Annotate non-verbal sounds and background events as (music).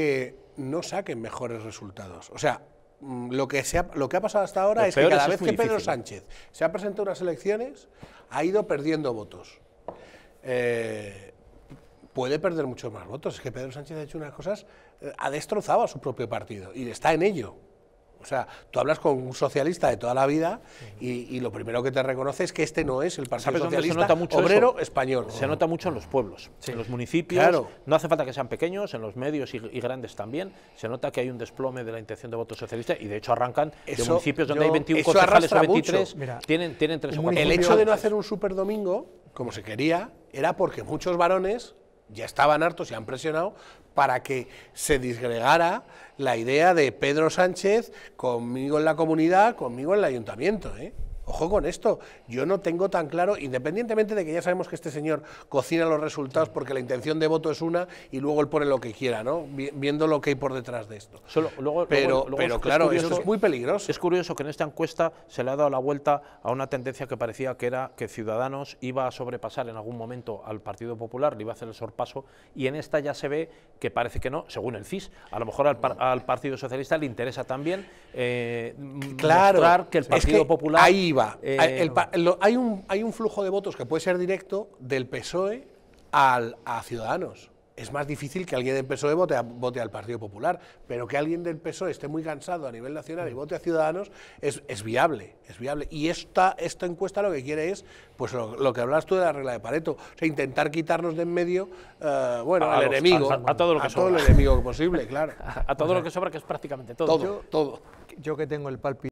que no saquen mejores resultados. O sea, mm, lo que, se ha, lo que ha pasado hasta ahora es que cada vez que Pedro ¿eh? Sánchez se ha presentado a unas elecciones, ha ido perdiendo votos. Eh, puede perder muchos más votos. Es que Pedro Sánchez ha hecho unas cosas, eh, ha destrozado a su propio partido y está en ello. O sea, tú hablas con un socialista de toda la vida y, lo primero que te reconoce es que este no es el Partido Socialista mucho Obrero Español. Se nota mucho en los pueblos, en los municipios. No hace falta que sean pequeños, en los medios y, grandes también. Se nota que hay un desplome de la intención de voto socialista y de hecho arrancan de municipios donde hay 21 concejales o 23. tienen, tienen tres o El hecho de no hacer un domingo, como se quería, era porque muchos varones ya estaban hartos y han presionado para que se disgregara la idea de Pedro Sánchez conmigo en la comunidad, conmigo en el ayuntamiento. ¿eh? Ojo con esto, yo no tengo tan claro, independientemente de que ya sabemos que este señor cocina los resultados porque la intención de voto es una y luego él pone lo que quiera, ¿no? Viendo lo que hay por detrás de esto. luego, pero, claro, esto es muy peligroso. Es curioso que en esta encuesta se le ha dado la vuelta a una tendencia que parecía que era que Ciudadanos iba a sobrepasar en algún momento al Partido Popular, le iba a hacer el sorpaso, y en esta ya se ve que parece que no, según el CIS. A lo mejor al, Partido Socialista le interesa también eh, que el Partido Popular... Eh, hay, un, hay un flujo de votos que puede ser directo del PSOE a Ciudadanos. Es más difícil que alguien del PSOE vote, vote al Partido Popular, pero que alguien del PSOE esté muy cansado a nivel nacional y vote a Ciudadanos es, es viable, es viable. Y esta, esta encuesta lo que quiere es, pues lo, que hablas tú de la regla de Pareto, o intentar quitarnos de en medio, eh, bueno, al enemigo, a, todo lo que sobra. enemigo posible, claro. (laughs) a, todo lo que sobra, que es prácticamente todo. yo, todo. Yo que tengo el palpito